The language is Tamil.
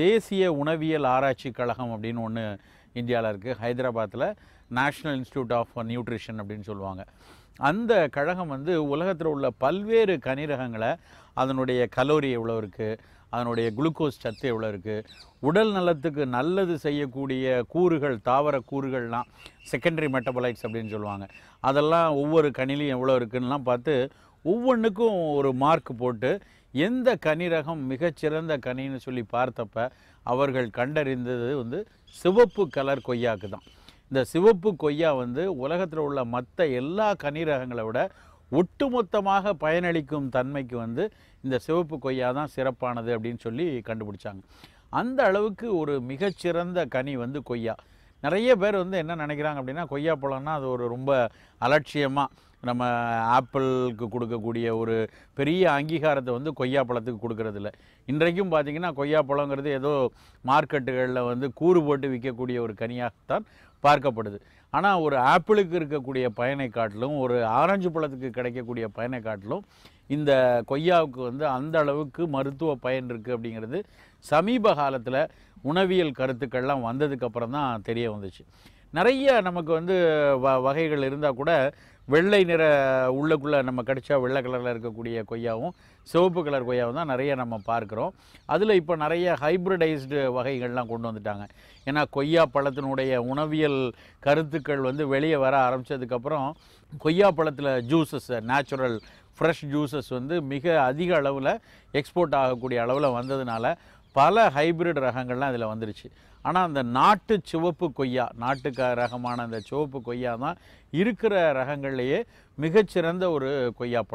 தேசிய உணவியல் ஆராய்ச்சி கழகம் அப்படின்னு ஒன்று இந்தியாவில் இருக்குது ஹைதராபாத்தில் நேஷ்னல் இன்ஸ்டியூட் ஆஃப் நியூட்ரிஷன் அப்படின்னு சொல்லுவாங்க அந்த கழகம் வந்து உலகத்தில் உள்ள பல்வேறு கனிரகங்களை அதனுடைய கலோரி எவ்வளோ இருக்குது அதனுடைய குளுக்கோஸ் சத்து எவ்வளோ இருக்குது உடல் நலத்துக்கு நல்லது செய்யக்கூடிய கூறுகள் தாவர கூறுகள்லாம் செகண்டரி மெட்டபலைட்ஸ் அப்படின்னு சொல்லுவாங்க அதெல்லாம் ஒவ்வொரு கனிலையும் எவ்வளோ இருக்குன்னெலாம் பார்த்து ஒவ்வொன்றுக்கும் ஒரு மார்க் போட்டு எந்த கனிரகம் மிகச்சிறந்த கனின்னு சொல்லி பார்த்தப்ப அவர்கள் கண்டறிந்தது வந்து சிவப்பு கலர் கொய்யாக்கு தான் இந்த சிவப்பு கொய்யா வந்து உலகத்தில் உள்ள மற்ற எல்லா கனிரகங்களை விட ஒட்டுமொத்தமாக பயனளிக்கும் தன்மைக்கு வந்து இந்த சிவப்பு கொய்யா தான் சிறப்பானது அப்படின்னு சொல்லி கண்டுபிடிச்சாங்க அந்த அளவுக்கு ஒரு மிகச்சிறந்த கனி வந்து கொய்யா நிறைய பேர் வந்து என்ன நினைக்கிறாங்க அப்படின்னா கொய்யா பழம்னா அது ஒரு ரொம்ப அலட்சியமாக நம்ம ஆப்பிளுக்கு கொடுக்கக்கூடிய ஒரு பெரிய அங்கீகாரத்தை வந்து கொய்யாப்பழத்துக்கு இல்லை இன்றைக்கும் பார்த்திங்கன்னா கொய்யாப்பழங்கிறது ஏதோ மார்க்கெட்டுகளில் வந்து கூறு போட்டு விற்கக்கூடிய ஒரு கனியாகத்தான் பார்க்கப்படுது ஆனால் ஒரு ஆப்பிளுக்கு இருக்கக்கூடிய பயனை காட்டிலும் ஒரு ஆரஞ்சு பழத்துக்கு கிடைக்கக்கூடிய பயனை காட்டிலும் இந்த கொய்யாவுக்கு வந்து அந்த அளவுக்கு மருத்துவ பயன் இருக்குது அப்படிங்கிறது சமீப காலத்தில் உணவியல் கருத்துக்கள்லாம் வந்ததுக்கப்புறம் தான் தெரிய வந்துச்சு நிறைய நமக்கு வந்து வ வகைகள் இருந்தால் கூட வெள்ளை நிற உள்ளக்குள்ளே நம்ம கடிச்சா வெள்ளை கலரில் இருக்கக்கூடிய கொய்யாவும் சிவப்பு கலர் கொய்யாவும் தான் நிறைய நம்ம பார்க்குறோம் அதில் இப்போ நிறைய ஹைப்ரிடைஸ்டு வகைகள்லாம் கொண்டு வந்துட்டாங்க ஏன்னா கொய்யா பழத்தினுடைய உணவியல் கருத்துக்கள் வந்து வெளியே வர ஆரம்பித்ததுக்கப்புறம் கொய்யா பழத்தில் ஜூஸஸ் நேச்சுரல் ஃப்ரெஷ் ஜூஸஸ் வந்து மிக அதிக அளவில் எக்ஸ்போர்ட் ஆகக்கூடிய அளவில் வந்ததுனால பல ஹைப்ரிட் ரகங்கள்லாம் இதில் வந்துருச்சு ஆனால் அந்த நாட்டு சிவப்பு கொய்யா நாட்டுக்க ரகமான அந்த சிவப்பு கொய்யா தான் இருக்கிற ரகங்கள்லேயே மிகச்சிறந்த ஒரு கொய்யா